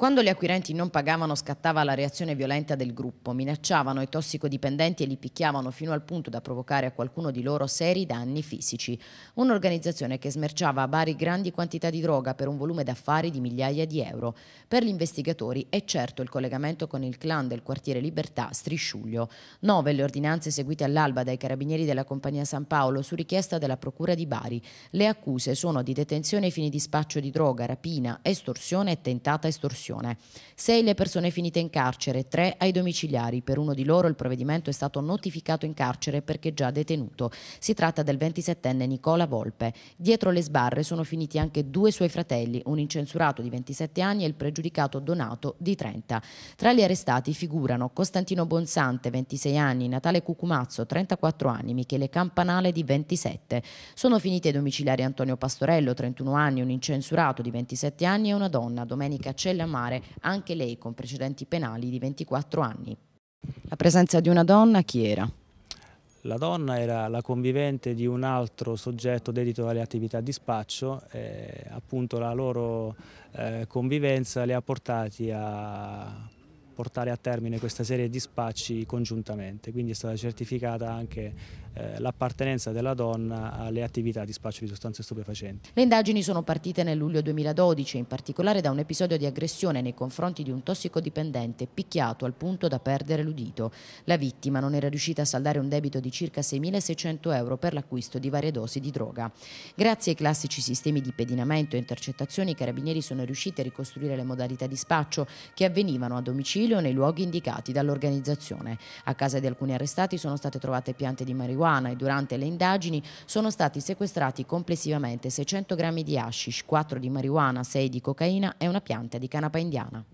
Quando gli acquirenti non pagavano scattava la reazione violenta del gruppo, minacciavano i tossicodipendenti e li picchiavano fino al punto da provocare a qualcuno di loro seri danni fisici. Un'organizzazione che smerciava a Bari grandi quantità di droga per un volume d'affari di migliaia di euro. Per gli investigatori è certo il collegamento con il clan del quartiere Libertà Strisciuglio. Nove le ordinanze seguite all'alba dai carabinieri della compagnia San Paolo su richiesta della procura di Bari. Le accuse sono di detenzione ai fini di spaccio di droga, rapina, estorsione e tentata estorsione detenzione. 6 le persone finite in carcere, tre ai domiciliari. Per uno di loro il provvedimento è stato notificato in carcere perché già detenuto. Si tratta del 27enne Nicola Volpe. Dietro le sbarre sono finiti anche due suoi fratelli, un incensurato di 27 anni e il pregiudicato Donato di 30. Tra gli arrestati figurano Costantino Bonsante, 26 anni, Natale Cucumazzo, 34 anni, Michele Campanale di 27. Sono finiti ai domiciliari Antonio Pastorello, 31 anni, un incensurato di 27 anni e una donna, Domenica Cellamare mare, anche lei con precedenti penali di 24 anni. La presenza di una donna chi era? La donna era la convivente di un altro soggetto dedito alle attività di spaccio e eh, appunto la loro eh, convivenza le ha portati a portare a termine questa serie di spacci congiuntamente, quindi è stata certificata anche eh, l'appartenenza della donna alle attività di spaccio di sostanze stupefacenti. Le indagini sono partite nel luglio 2012, in particolare da un episodio di aggressione nei confronti di un tossicodipendente picchiato al punto da perdere l'udito. La vittima non era riuscita a saldare un debito di circa 6.600 euro per l'acquisto di varie dosi di droga. Grazie ai classici sistemi di pedinamento e intercettazioni, i carabinieri sono riusciti a ricostruire le modalità di spaccio che avvenivano a domicilio domicilio nei luoghi indicati dall'organizzazione. A casa di alcuni arrestati sono state trovate piante di marijuana e durante le indagini sono stati sequestrati complessivamente 600 grammi di hashish, 4 di marijuana, 6 di cocaina e una pianta di canapa indiana.